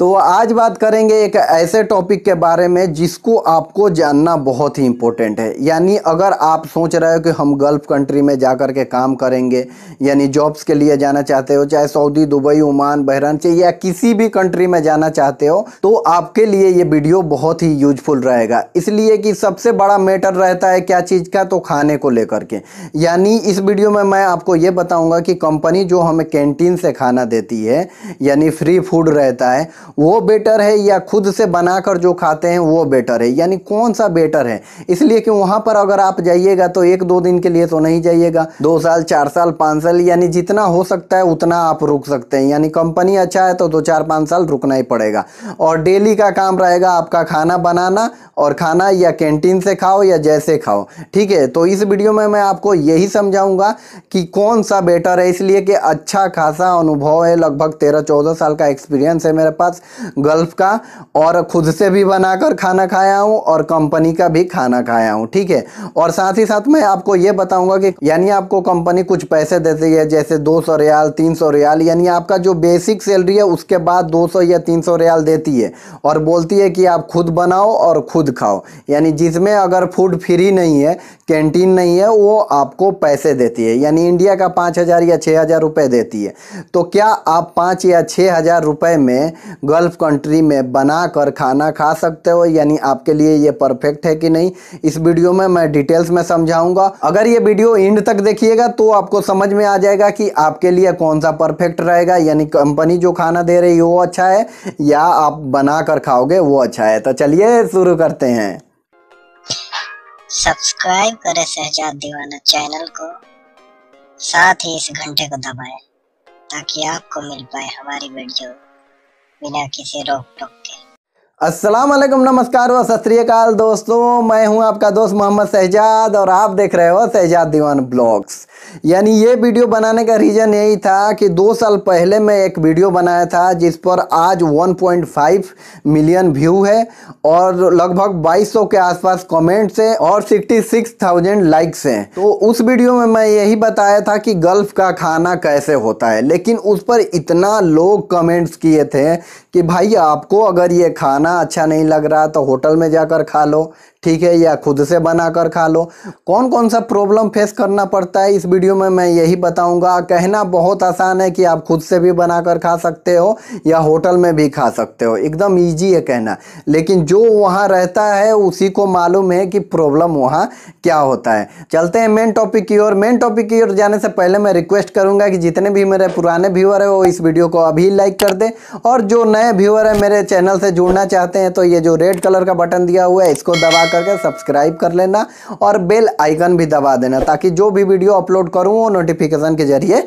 तो आज बात करेंगे एक ऐसे टॉपिक के बारे में जिसको आपको जानना बहुत ही इम्पोर्टेंट है यानी अगर आप सोच रहे हो कि हम गल्फ़ कंट्री में जा कर के काम करेंगे यानी जॉब्स के लिए जाना चाहते हो चाहे सऊदी दुबई ओमान बहरान चाहिए या किसी भी कंट्री में जाना चाहते हो तो आपके लिए ये वीडियो बहुत ही यूजफुल रहेगा इसलिए कि सबसे बड़ा मैटर रहता है क्या चीज़ का तो खाने को लेकर के यानी इस वीडियो में मैं आपको ये बताऊँगा कि कंपनी जो हमें कैंटीन से खाना देती है यानी फ्री फूड रहता है वो बेटर है या खुद से बनाकर जो खाते हैं वो बेटर है यानी कौन सा बेटर है इसलिए कि वहां पर अगर आप जाइएगा तो एक दो दिन के लिए तो नहीं जाइएगा दो साल चार साल पाँच साल यानी जितना हो सकता है उतना आप रुक सकते हैं यानी कंपनी अच्छा है तो दो चार पांच साल रुकना ही पड़ेगा और डेली का काम रहेगा आपका खाना बनाना और खाना या कैंटीन से खाओ या जैसे खाओ ठीक है तो इस वीडियो में मैं आपको यही समझाऊंगा कि कौन सा बेटर है इसलिए कि अच्छा खासा अनुभव है लगभग तेरह चौदह साल का एक्सपीरियंस है मेरे पास गल्फ का और खुद से भी बनाकर खाना खाया हूँ और कंपनी का भी खाना खाया हूँ ठीक है और साथ ही साथ मैं आपको ये बताऊंगा कि यानी आपको कंपनी कुछ पैसे देती है जैसे दो सौ रियाल तीन सौ रियाल यानी आपका जो बेसिक सैलरी है उसके बाद दो सौ या तीन सौ रियाल देती है और बोलती है कि आप खुद बनाओ और खुद खाओ यानी जिसमें अगर फूड फ्री नहीं है कैंटीन नहीं है वो आपको पैसे देती है यानी इंडिया का पाँच हज़ार या छः हज़ार रुपये देती है तो क्या आप पाँच या छः हज़ार रुपये में गल्फ कंट्री में बना कर खाना खा सकते हो यानी आपके लिए ये परफेक्ट है कि नहीं इस वीडियो में मैं डिटेल्स में समझाऊंगा अगर ये वीडियो एंड तक देखिएगा तो आपको समझ में आ जाएगा कि आपके लिए कौन सा परफेक्ट रहेगा यानी कंपनी जो खाना दे रही है वो अच्छा है या आप बना कर खाओगे वो अच्छा है तो चलिए शुरू करते हैं सब्सक्राइब करें सहजाद दीवाना चैनल को साथ ही इस घंटे को दबाएं ताकि आपको मिल पाए हमारी वीडियो mira que se अस्सलाम वालेकुम नमस्कार व सत दोस्तों मैं हूं आपका दोस्त मोहम्मद शहजाद और आप देख रहे हो शहजाद दीवान ब्लॉग्स यानी ये वीडियो बनाने का रीज़न यही था कि दो साल पहले मैं एक वीडियो बनाया था जिस पर आज 1.5 मिलियन व्यू है और लगभग 2200 के आसपास कमेंट्स है और 66,000 लाइक्स हैं तो उस वीडियो में मैं यही बताया था कि गल्फ का खाना कैसे होता है लेकिन उस पर इतना लोग कमेंट्स किए थे कि भाई आपको अगर ये खाना खाना अच्छा नहीं लग रहा तो होटल में जाकर खा लो ठीक है या खुद से बनाकर खा लो कौन कौन सा प्रॉब्लम फेस करना पड़ता है इस वीडियो में मैं यही बताऊंगा कहना बहुत आसान है कि आप खुद से भी बनाकर खा सकते हो या होटल में भी खा सकते हो एकदम ईजी है कहना लेकिन जो वहाँ रहता है उसी को मालूम है कि प्रॉब्लम वहाँ क्या होता है चलते हैं मेन टॉपिक की ओर मेन टॉपिक की ओर जाने से पहले मैं रिक्वेस्ट करूँगा कि जितने भी मेरे पुराने व्यूअर है वो इस वीडियो को अभी लाइक कर दे और जो नए व्यूअर है मेरे चैनल से जुड़ना चाहते चाहते हैं तो ये जो रेड कलर का बटन दिया हुआ है इसको दबा करके सब्सक्राइब कर लेना और बेल आइकन भी दबा देना ताकि जो भी वीडियो अपलोड करूँ वो नोटिफिकेशन के जरिए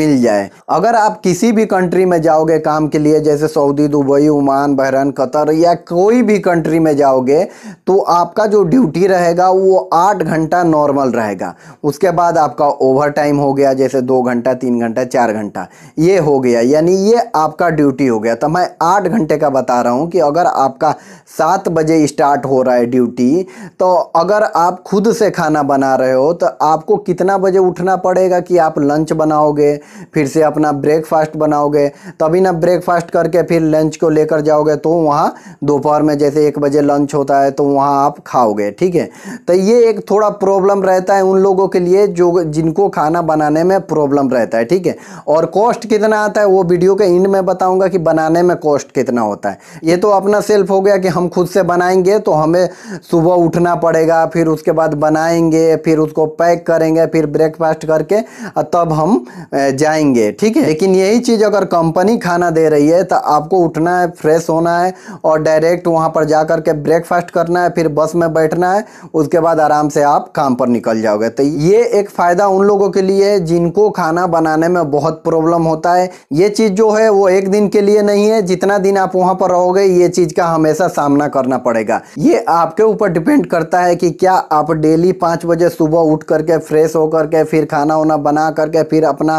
मिल जाए अगर आप किसी भी कंट्री में जाओगे काम के लिए जैसे सऊदी दुबई उमान बहरन कतर या कोई भी कंट्री में जाओगे तो आपका जो ड्यूटी रहेगा वो आठ घंटा नॉर्मल रहेगा उसके बाद आपका ओवर टाइम हो गया जैसे दो घंटा तीन घंटा चार घंटा ये हो गया यानी ये आपका ड्यूटी हो गया तो मैं आठ घंटे का बता रहा हूँ कि अगर आपका सात बजे स्टार्ट हो रहा है ड्यूटी तो अगर आप खुद से खाना बना रहे हो तो आपको कितना बजे उठना पड़ेगा कि आप लंच बनाओगे फिर से अपना ब्रेकफास्ट बनाओगे तभी ना ब्रेकफास्ट करके फिर लंच को लेकर जाओगे तो वहाँ दोपहर में जैसे एक बजे लंच होता है तो वहाँ आप खाओगे ठीक है तो ये एक थोड़ा प्रॉब्लम रहता है उन लोगों के लिए जो जिनको खाना बनाने में प्रॉब्लम रहता है ठीक है और कॉस्ट कितना आता है वो वीडियो के इंड में बताऊंगा कि बनाने में कॉस्ट कितना होता है ये तो अपना सेल्फ हो गया कि हम खुद से बनाएंगे तो हमें सुबह उठना पड़ेगा फिर उसके बाद बनाएंगे फिर उसको पैक करेंगे फिर ब्रेकफास्ट करके तब हम जाएंगे ठीक है लेकिन यही चीज़ अगर कंपनी खाना दे रही है तो आपको उठना है फ्रेश होना है और डायरेक्ट वहाँ पर जा के ब्रेकफास्ट करना है फिर बस में बैठना है उसके बाद आराम से आप काम पर निकल जाओगे तो ये एक फ़ायदा उन लोगों के लिए है जिनको खाना बनाने में बहुत प्रॉब्लम होता है ये चीज़ जो है वो एक दिन के लिए नहीं है जितना दिन आप वहाँ पर रहोगे ये चीज़ का हमेशा सामना करना पड़ेगा ये आपके ऊपर डिपेंड करता है कि क्या आप डेली पाँच बजे सुबह उठ करके फ्रेश होकर के फिर खाना वाना बना करके फिर अपना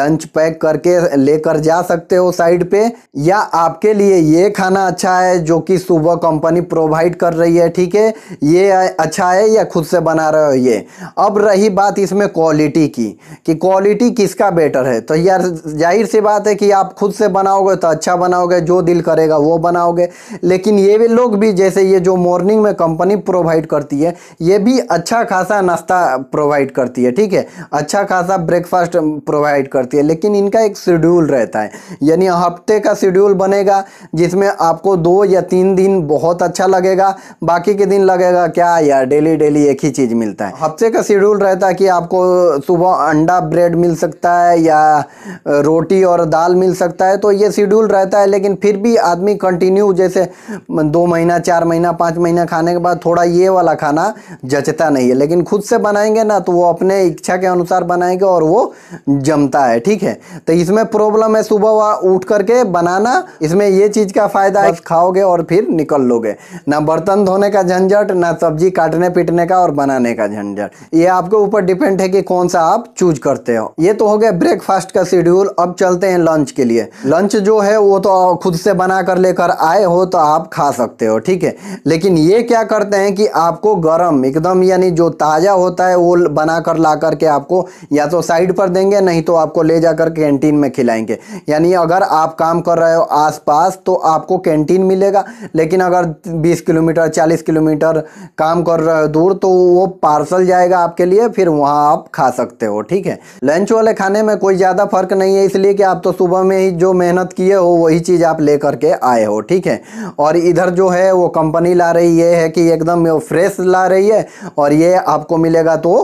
लंच पैक करके लेकर जा सकते हो साइड पे या आपके लिए ये खाना अच्छा है जो कि सुबह कंपनी प्रोवाइड कर रही है ठीक है ये अच्छा है या खुद से बना रहे हो ये अब रही बात इसमें क्वालिटी की कि क्वालिटी किसका बेटर है तो यार जाहिर सी बात है कि आप खुद से बनाओगे तो अच्छा बनाओगे जो दिल करेगा वो बनाओगे लेकिन ये भी लोग भी जैसे ये जो मॉर्निंग में कंपनी प्रोवाइड करती है ये भी अच्छा खासा नाश्ता प्रोवाइड करती है ठीक है अच्छा खासा ब्रेकफास्ट प्रोवाइड करती है लेकिन इनका एक शेड्यूल रहता है यानी हफ्ते का शेड्यूल बनेगा जिसमें आपको दो या तीन दिन बहुत अच्छा लगेगा बाकी के दिन लगेगा क्या यार डेली डेली एक ही चीज़ मिलता है हफ्ते का शेड्यूल रहता है कि आपको सुबह अंडा ब्रेड मिल सकता है या रोटी और दाल मिल सकता है तो ये शेड्यूल रहता है लेकिन फिर भी आदमी कंटिन्यू जैसे जैसे दो महीना चार महीना पाँच महीना खाने के बाद थोड़ा ये वाला खाना जचता नहीं है लेकिन खुद से बनाएंगे ना तो वो अपने इच्छा के अनुसार बनाएंगे और वो जमता है ठीक है तो इसमें प्रॉब्लम है सुबह उठ करके बनाना इसमें ये चीज़ का फ़ायदा है खाओगे और फिर निकल लोगे ना बर्तन धोने का झंझट ना सब्जी काटने पीटने का और बनाने का झंझट ये आपके ऊपर डिपेंड है कि कौन सा आप चूज करते हो ये तो हो गया ब्रेकफास्ट का शेड्यूल अब चलते हैं लंच के लिए लंच जो है वो तो खुद से बना कर लेकर आए हो तो आप खा सकते हो ठीक है लेकिन ये क्या करते हैं कि आपको गर्म एकदम यानी जो ताज़ा होता है वो बना कर ला करके आपको या तो साइड पर देंगे नहीं तो आपको ले जा कर कैंटीन में खिलाएंगे यानी अगर आप काम कर रहे हो आसपास तो आपको कैंटीन मिलेगा लेकिन अगर 20 किलोमीटर 40 किलोमीटर काम कर रहे हो दूर तो वो पार्सल जाएगा आपके लिए फिर वहाँ आप खा सकते हो ठीक है लंच वाले खाने में कोई ज़्यादा फ़र्क नहीं है इसलिए कि आप तो सुबह में ही जो मेहनत किए हो वही चीज़ आप ले करके आए हो ठीक है और इधर जो है वो कंपनी ला रही है, है कि एकदम फ्रेश ला रही है और ये आपको मिलेगा तो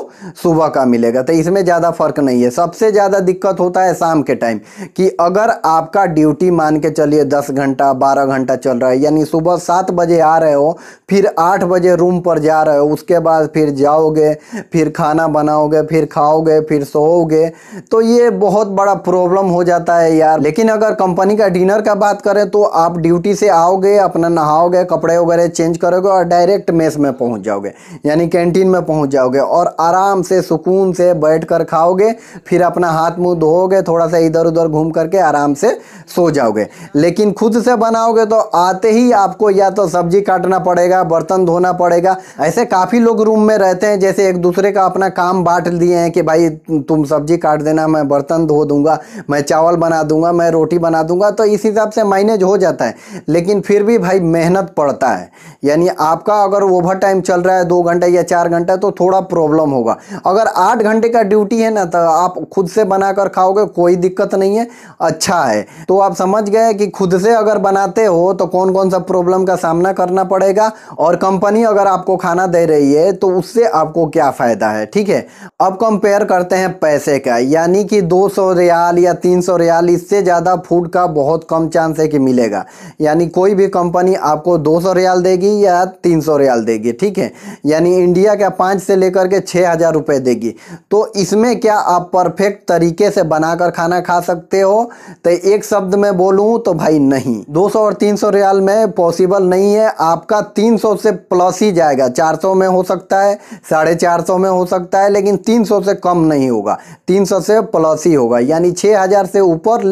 सुबह का मिलेगा तो इसमें ज़्यादा फ़र्क नहीं है सबसे ज़्यादा दिक्कत होता है शाम के टाइम कि अगर आपका ड्यूटी मान के चलिए दस घंटा बारह घंटा चल रहा है यानी सुबह सात बजे आ रहे हो फिर आठ बजे रूम पर जा रहे हो उसके बाद फिर जाओगे फिर खाना बनाओगे फिर खाओगे फिर सोओगे तो ये बहुत बड़ा प्रॉब्लम हो जाता है यार लेकिन अगर कंपनी का डिनर का बात करें तो आप ड्यूटी से आओगे जाओगे अपना नहाओगे कपड़े वगैरह चेंज करोगे और डायरेक्ट मेस में पहुंच जाओगे यानी कैंटीन में पहुंच जाओगे और आराम से सुकून से बैठ कर खाओगे फिर अपना हाथ मुंह धोओगे थोड़ा सा इधर उधर घूम करके आराम से सो जाओगे लेकिन खुद से बनाओगे तो आते ही आपको या तो सब्जी काटना पड़ेगा बर्तन धोना पड़ेगा ऐसे काफ़ी लोग रूम में रहते हैं जैसे एक दूसरे का अपना काम बांट दिए हैं कि भाई तुम सब्जी काट देना मैं बर्तन धो दूंगा मैं चावल बना दूंगा मैं रोटी बना दूंगा तो इस हिसाब से माइनेज हो जाता है लेकिन फिर फिर भी भाई मेहनत पड़ता है यानी आपका अगर ओवर टाइम चल रहा है दो घंटा या चार घंटा तो थोड़ा प्रॉब्लम होगा अगर आठ घंटे का ड्यूटी है ना तो आप खुद से बनाकर खाओगे कोई दिक्कत नहीं है अच्छा है तो आप समझ गए कि खुद से अगर बनाते हो तो कौन कौन सा प्रॉब्लम का सामना करना पड़ेगा और कंपनी अगर आपको खाना दे रही है तो उससे आपको क्या फ़ायदा है ठीक है अब कंपेयर करते हैं पैसे का यानी कि दो रियाल या तीन रियाल इससे ज़्यादा फूड का बहुत कम चांस है कि मिलेगा यानी कोई भी भी कंपनी आपको 200 रियाल देगी या 300 रियाल देगी ठीक है यानी इंडिया का पाँच से लेकर के छः हज़ार रुपये देगी तो इसमें क्या आप परफेक्ट तरीके से बनाकर खाना खा सकते हो तो एक शब्द में बोलूँ तो भाई नहीं 200 और 300 रियाल में पॉसिबल नहीं है आपका 300 से प्लस ही जाएगा 400 में हो सकता है साढ़े चार में हो सकता है लेकिन 300 से कम नहीं होगा 300 से प्लस ही होगा यानी 6000 से ऊपर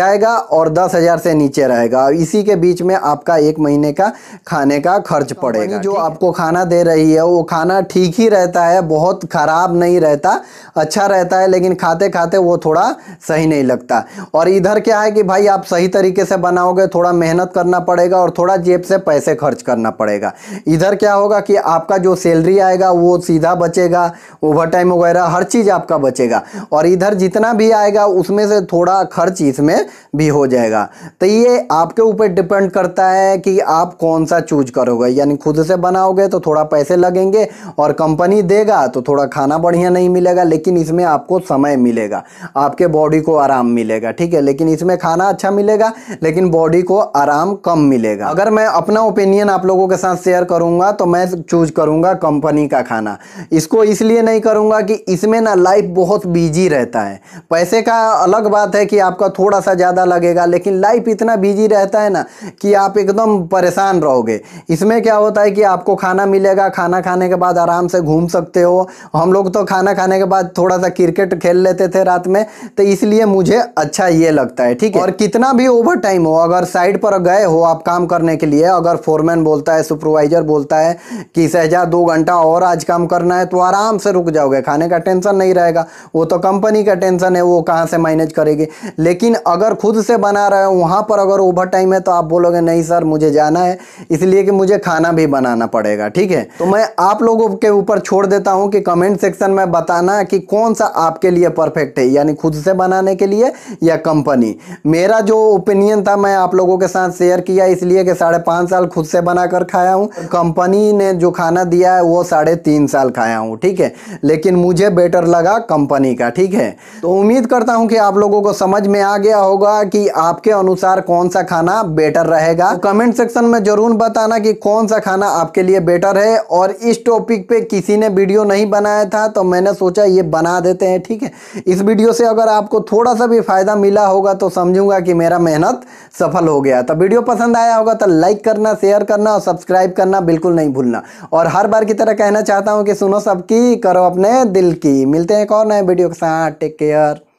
जाएगा और 10000 से नीचे रहेगा इसी के बीच में आपका एक महीने का खाने का खर्च तो पड़ेगा जो आपको खाना दे रही है वो खाना ठीक ही रहता है बहुत ख़राब नहीं रहता अच्छा रहता है लेकिन खाते खाते वो थोड़ा सही नहीं लगता और इधर क्या है कि भाई आप सही तरीके से बनाओगे थोड़ा मेहनत करना पड़ेगा और थोड़ा जेब से पैसे खर्च करना पड़ेगा इधर क्या होगा कि आपका जो सैलरी आएगा वो सीधा बचेगा ओवर टाइम वगैरह हर चीज़ आपका बचेगा और इधर जितना भी आएगा उसमें से थोड़ा खर्च इसमें भी हो जाएगा तो ये आपके ऊपर डिपेंड कर करता है कि आप कौन सा चूज करोगे यानी खुद से बनाओगे तो थोड़ा पैसे लगेंगे और कंपनी देगा तो थोड़ा खाना बढ़िया नहीं मिलेगा लेकिन इसमें आपको समय मिलेगा आपके बॉडी को आराम मिलेगा ठीक है लेकिन इसमें खाना अच्छा मिलेगा लेकिन बॉडी को आराम कम मिलेगा अगर मैं अपना ओपिनियन आप लोगों के साथ शेयर करूंगा तो मैं चूज करूंगा कंपनी का खाना इसको इसलिए नहीं करूंगा कि इसमें ना लाइफ बहुत बिजी रहता है पैसे का अलग बात है कि आपका थोड़ा सा ज़्यादा लगेगा लेकिन लाइफ इतना बिजी रहता है ना कि आप एकदम परेशान रहोगे इसमें क्या होता है कि आपको खाना मिलेगा खाना खाने के बाद आराम से घूम सकते हो हम लोग तो खाना खाने के बाद थोड़ा सा क्रिकेट खेल लेते थे रात में तो इसलिए मुझे अच्छा ये लगता है ठीक है और कितना भी ओवर टाइम हो अगर साइड पर गए हो आप काम करने के लिए अगर फोरमैन बोलता है सुपरवाइजर बोलता है कि सहजा दो घंटा और आज काम करना है तो आराम से रुक जाओगे खाने का टेंशन नहीं रहेगा वो तो कंपनी का टेंशन है वो कहाँ से मैनेज करेगी लेकिन अगर खुद से बना रहे हो वहाँ पर अगर ओवर टाइम है तो आप बोलोगे में नहीं सर मुझे जाना है इसलिए कि मुझे खाना भी बनाना पड़ेगा ठीक है तो मैं आप लोगों के ऊपर छोड़ देता हूँ कि कमेंट सेक्शन में बताना कि कौन सा आपके लिए परफेक्ट है यानी खुद से बनाने के लिए या कंपनी मेरा जो ओपिनियन था मैं आप लोगों के साथ शेयर किया इसलिए कि साढ़े पाँच साल खुद से बनाकर खाया हूँ कंपनी ने जो खाना दिया है वो साढ़े तीन साल खाया हूँ ठीक है लेकिन मुझे बेटर लगा कंपनी का ठीक है तो उम्मीद करता हूँ कि आप लोगों को समझ में आ गया होगा कि आपके अनुसार कौन सा खाना बेटर रहे जाएगा तो कमेंट सेक्शन में जरूर बताना कि कौन सा खाना आपके लिए बेटर है और इस टॉपिक पे किसी ने वीडियो नहीं बनाया था तो मैंने सोचा ये बना देते हैं ठीक है इस वीडियो से अगर आपको थोड़ा सा भी फायदा मिला होगा तो समझूंगा कि मेरा मेहनत सफल हो गया तो वीडियो पसंद आया होगा तो लाइक करना शेयर करना और सब्सक्राइब करना बिल्कुल नहीं भूलना और हर बार की तरह कहना चाहता हूँ कि सुनो सबकी करो अपने दिल की मिलते हैं एक और नए वीडियो के साथ टेक केयर